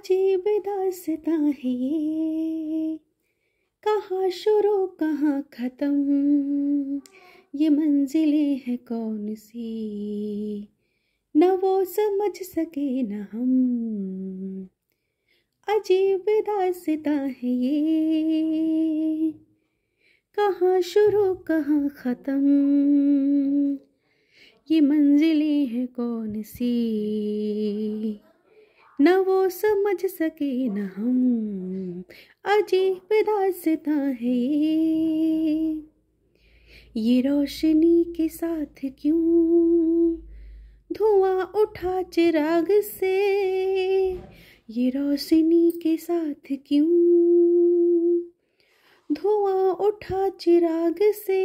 अजीब दास्ता है ये कहाँ शुरू कहाँ ख़त्म ये मंजिलें हैं कौन सी न वो समझ सके न हम अजीब दास्ता है ये कहाँ शुरू कहाँ ख़त्म ये मंजिलें हैं कौन सी न वो समझ सके न हम अजीब रास्ता है ये ये रोशनी के साथ क्यों धुआं उठा चिराग से ये रोशनी के साथ क्यों धुआं उठा चिराग से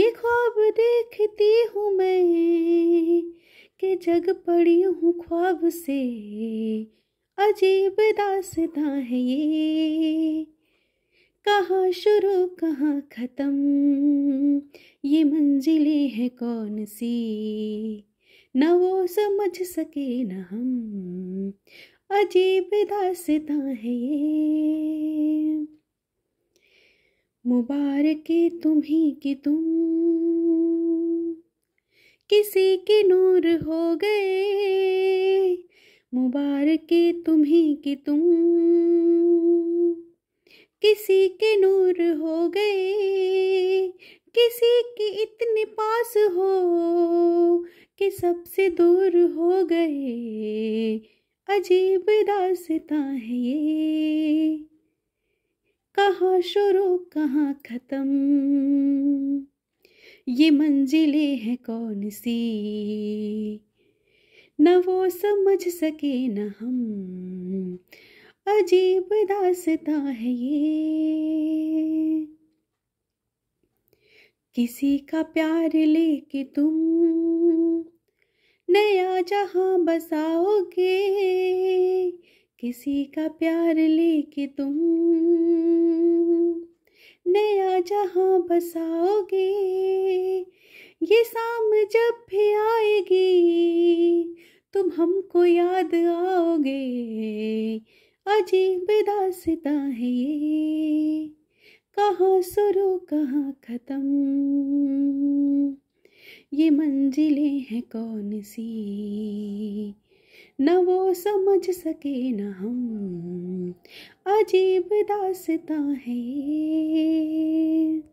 ये ख्वाब देखती हूँ मैं के जग पड़ी हूँ ख्वाब से अजीब दासता है ये कहाँ शुरू कहाँ ख़त्म ये मंजिलें हैं कौन सी न वो समझ सके न हम अजीब दासता है ये मुबारक तुम्ही कि तुम किसी के नूर हो गए मुबारक तुम्हें कि तुम किसी के नूर हो गए किसी के इतने पास हो कि सबसे दूर हो गए अजीब दासता है ये कहाँ शुरू कहाँ ख़त्म ये मंजिले हैं कौन सी न वो समझ सके न हम अजीब दासता है ये किसी का प्यार लेके तुम नया जहां बसाओगे किसी का प्यार लेके तुम नया जहाँ बसाओगे ये शाम जब भी आएगी तुम हमको याद आओगे अजीब दासता है ये कहाँ शुरू कहाँ ख़त्म ये मंजिलें हैं कौन सी न वो समझ सके न हम अजीब दासता है